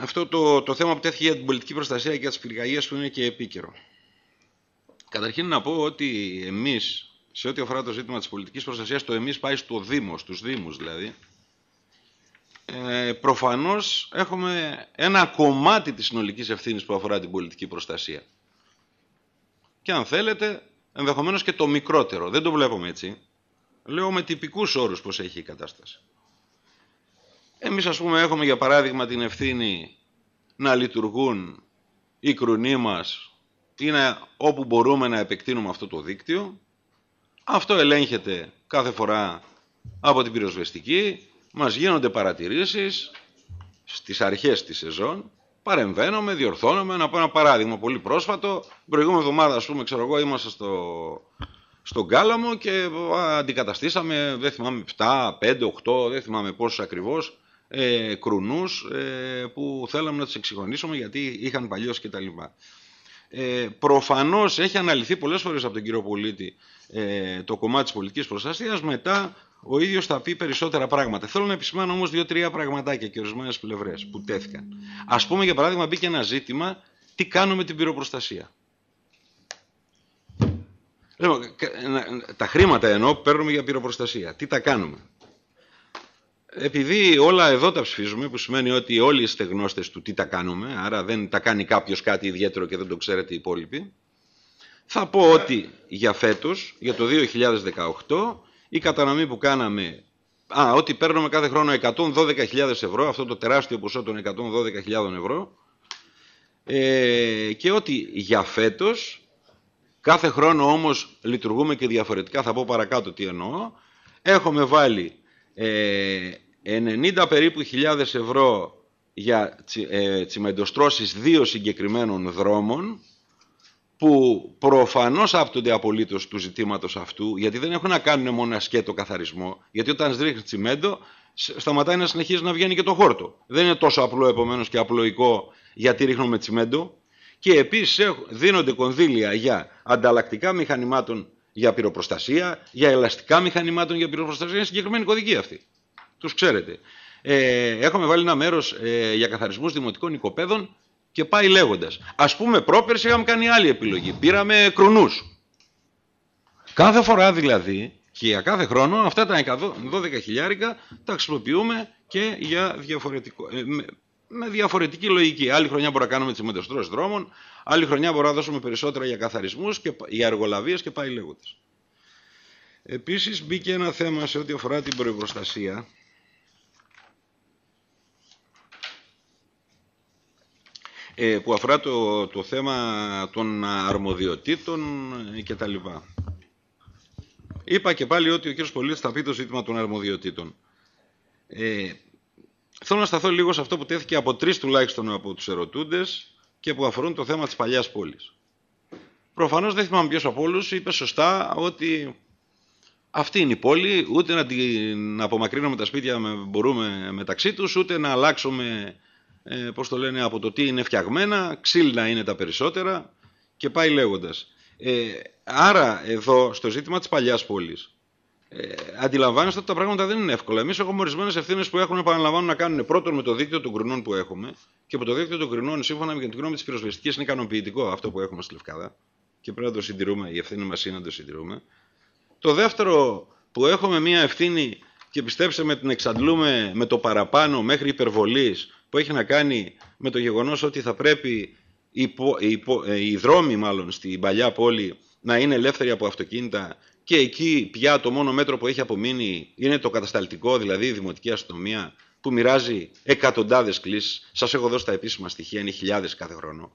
αυτό το, το θέμα που τέθηκε για την πολιτική προστασία και για τις πυρκαγιές που είναι και επίκαιρο. Καταρχήν να πω ότι εμείς, σε ό,τι αφορά το ζήτημα της πολιτικής προστασίας, το εμείς πάει στο Δήμο, στους Δήμους δηλαδή, ε, προφανώς έχουμε ένα κομμάτι της συνολικής ευθύνης που αφορά την πολιτική προστασία. Και αν θέλετε, ενδεχομένως και το μικρότερο. Δεν το βλέπουμε έτσι. Λέω με τυπικούς όρους πώς έχει η κατάσταση. Εμείς ας πούμε έχουμε για παράδειγμα την ευθύνη να λειτουργούν οι κρουνοί μας ή όπου μπορούμε να επεκτείνουμε αυτό το δίκτυο. Αυτό ελέγχεται κάθε φορά από την πυροσβεστική. Μας γίνονται παρατηρήσεις στις αρχές της σεζόν. Παρεμβαίνουμε, διορθώνουμε. Να πω ένα παράδειγμα πολύ πρόσφατο. προηγούμενη εβδομάδα, ας πούμε, ξέρω εγώ, ήμασταν στο, στον Κάλαμο και αντικαταστήσαμε, δεν θυμάμαι, 7, 5, 8, δεν θυμάμαι πόσους ακριβώς, ε, κρουνούς ε, που θέλαμε να τις εξυγχρονίσουμε γιατί είχαν παλιώσει κτλ. Ε, προφανώς έχει αναλυθεί πολλές φορές από τον κύριο Πολίτη ε, το κομμάτι της πολιτικής προστασίας, μετά ο ίδιος θα πει περισσότερα πράγματα. Θέλω να επισημάνω όμως δύο-τρία πραγματάκια και ορισμένες πλευρές που τέθηκαν. Ας πούμε για παράδειγμα μπήκε ένα ζήτημα, τι κάνουμε την πυροπροστασία. Λοιπόν, τα χρήματα εννοώ παίρνουμε για πυροπροστασία. Τι τα κάνουμε επειδή όλα εδώ τα ψηφίζουμε, που σημαίνει ότι όλοι είστε γνώστες του τι τα κάνουμε, άρα δεν τα κάνει κάποιος κάτι ιδιαίτερο και δεν το ξέρετε οι υπόλοιποι, θα πω ότι για φέτος, για το 2018, η κατανομή που κάναμε. Α, ότι παίρνουμε κάθε χρόνο 112.000 ευρώ, αυτό το τεράστιο ποσό των 112.000 ευρώ, ε, και ότι για φέτος, κάθε χρόνο όμως λειτουργούμε και διαφορετικά, θα πω παρακάτω τι εννοώ, έχουμε βάλει ε, 90 περίπου χιλιάδες ευρώ για τσι, ε, τσιμεντοστρώσεις δύο συγκεκριμένων δρόμων που προφανώς άπτονται απολύτως του ζητήματος αυτού γιατί δεν έχουν να κάνουν μόνο ασκέτο καθαρισμό γιατί όταν σδρίχνει τσιμέντο σταματάει να συνεχίζει να βγαίνει και το χόρτο. Δεν είναι τόσο απλό επομένως και απλοϊκό γιατί ρίχνουμε τσιμέντο και επίσης δίνονται κονδύλια για ανταλλακτικά μηχανημάτων για πυροπροστασία, για ελαστικά μηχανημάτων για πυροπροστασία. Είναι συγκεκριμένη κωδική αυτή. Τους ξέρετε. Ε, έχουμε βάλει ένα μέρος ε, για καθαρισμούς δημοτικών οικοπαίδων και πάει λέγοντας. Ας πούμε, πρόπερση είχαμε κάνει άλλη επιλογή. Πήραμε κρουνούς. Κάθε φορά δηλαδή και για κάθε χρόνο αυτά τα 12 χιλιάρικα τα χρησιμοποιούμε και για διαφορετικό. Ε, με διαφορετική λογική. Άλλη χρονιά μπορούμε να κάνουμε τις μετεστρώσει δρόμων, άλλη χρονιά μπορούμε να δώσουμε περισσότερα για καθαρισμούς και για εργολαβίες και πάει λέγοντας. Επίσης μπήκε ένα θέμα σε ό,τι αφορά την προϋποστασία, ε, που αφορά το, το θέμα των αρμοδιοτήτων ε, και τα λοιπά. Είπα και πάλι ότι ο κ. Πολίτης θα πει το ζήτημα των αρμοδιοτήτων. Ε, Θέλω να σταθώ λίγο σε αυτό που τέθηκε από τρεις τουλάχιστον από τους ερωτούντες και που αφορούν το θέμα της παλιάς πόλης. Προφανώς δεν θυμάμαι ποιος από όλους είπε σωστά ότι αυτή είναι η πόλη, ούτε να την απομακρύνουμε τα σπίτια με, μπορούμε μεταξύ τους, ούτε να αλλάξουμε, ε, πώς το λένε, από το τι είναι φτιαγμένα, ξύλινα είναι τα περισσότερα και πάει λέγοντας. Ε, άρα εδώ στο ζήτημα της παλιάς πόλης, ε, αντιλαμβάνεστε ότι τα πράγματα δεν είναι εύκολα. Εμείς έχουμε ορισμένες ευθύνες που έχουν επαναλαμβάνω να κάνουν πρώτον με το δίκτυο των κρινών που έχουμε και με το δίκτυο των κρινών, σύμφωνα με την γνώμη της πυροσβεστικής, είναι ικανοποιητικό αυτό που έχουμε στη Λευκάδα και πρέπει να το συντηρούμε. Η ευθύνη μας είναι να το συντηρούμε. Το δεύτερο που έχουμε μια ευθύνη και πιστέψτε με την εξαντλούμε με το παραπάνω μέχρι υπερβολής που έχει να κάνει με το γεγονός ότι θα πρέπει οι, υπο, οι, υπο, οι δρόμοι, μάλλον στην παλιά πόλη, να είναι ελεύθερη από αυτοκίνητα και εκεί πια το μόνο μέτρο που έχει απομείνει είναι το κατασταλτικό, δηλαδή η δημοτική αστυνομία που μοιράζει εκατοντάδες κλήσεις. Σας έχω δώσει τα επίσημα στοιχεία, είναι χιλιάδες κάθε χρόνο.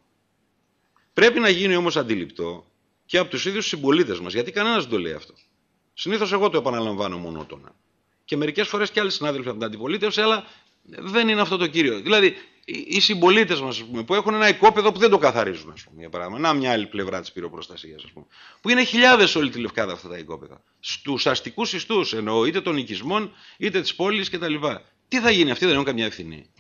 Πρέπει να γίνει όμως αντιληπτό και από τους ίδιους συμπολίτες μας, γιατί κανένας δεν το λέει αυτό. Συνήθως εγώ το επαναλαμβάνω μονότονα. Και μερικές φορές και άλλοι συνάδελφοι από την αντιπολίτευση, αλλά δεν είναι αυτό το κύριο. Δηλαδή, οι συμπολίτες μας που έχουν ένα οικόπεδο που δεν το καθαρίζουν, ας πούμε, για παράδειγμα. Να μια άλλη πλευρά της πυροπροστασίας, ας πούμε. Που είναι χιλιάδες όλη τη λευκάδα αυτά τα οικόπεδα. Στους αστικούς ιστούς εννοώ, είτε των οικισμών, είτε της πόλης κτλ. Τι θα γίνει, αυτοί δεν έχουν καμιά ευθύνη.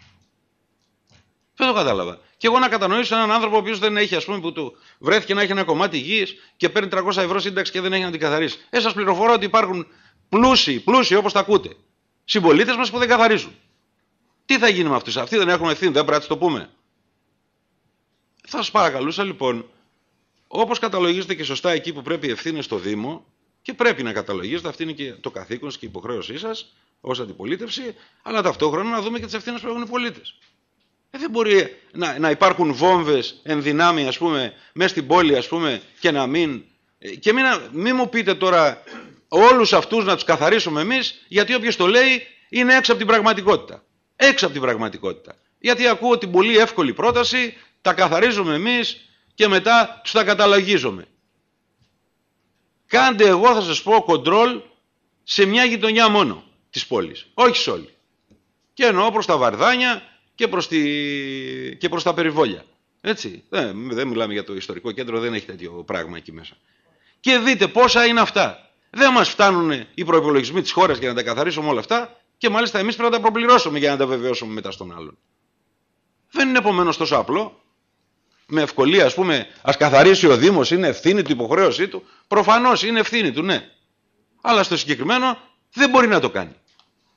Δεν το κατάλαβα. Και εγώ να κατανοήσω έναν άνθρωπο ο οποίος δεν έχει, ας πούμε, που του βρέθηκε να έχει ένα κομμάτι γη και παίρνει 300 ευρώ σύνταξη και δεν έχει να την καθαρίσει. Ε, σας πληροφορώ ότι υπάρχουν πλούσιοι, πλούσιοι όπως τα ακούτε. Συμπολίτες μας που δεν καθαρίζουν. Τι θα γίνει με αυτούς, αυτοί δεν έχουν ευθύνη, δεν πρέπει να το πούμε. Θα σας παρακαλούσα λοιπόν, όπως καταλογίζετε και σωστά εκεί που πρέπει ευθύνε στο Δήμο, και πρέπει να καταλογίζετε, αυτή είναι και το καθήκον και η υποχρέωσή σας ως αντιπολίτευση, αλλά ταυτόχρονα να δούμε και τις ευθύνες που έχουν οι πολίτες. Ε, δεν μπορεί να, να υπάρχουν βόμβες εν δυνάμει, ας πούμε, μέσα στην πόλη, ας πούμε, και να μην. Ε, και μην, μην μου πείτε τώρα όλους αυτούς να τους καθαρίσουμε εμείς, γιατί όποιος το λέει είναι έξω από την πραγματικότητα έξω από την πραγματικότητα. Γιατί ακούω την πολύ εύκολη πρόταση, τα καθαρίζουμε εμείς και μετά τους τα καταλαγίζουμε. Κάντε εγώ θα σας πω κοντρόλ σε μια γειτονιά μόνο της πόλης, όχι σε όλη. Και εννοώ προς τα Βαρδάνια και προς, τη... και προς τα περιβόλια. Έτσι, ε, δεν, μιλάμε για το ιστορικό κέντρο, δεν έχει τέτοιο πράγμα εκεί μέσα. Και δείτε πόσα είναι αυτά. Δεν μας φτάνουν οι προϋπολογισμοί της χώρας για να τα καθαρίσουμε όλα αυτά και μάλιστα εμείς πρέπει να τα προπληρώσουμε για να τα βεβαιώσουμε μετά στον άλλον. Δεν είναι επομένως τόσο απλό. Με ευκολία, ας πούμε, ας καθαρίσει ο Δήμος, είναι ευθύνη του, υποχρέωσή του. Προφανώς είναι ευθύνη του, ναι. Αλλά στο συγκεκριμένο δεν μπορεί να το κάνει.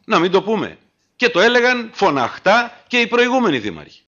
Να μην το πούμε. Και το έλεγαν φωναχτά και οι προηγούμενοι δήμαρχοι.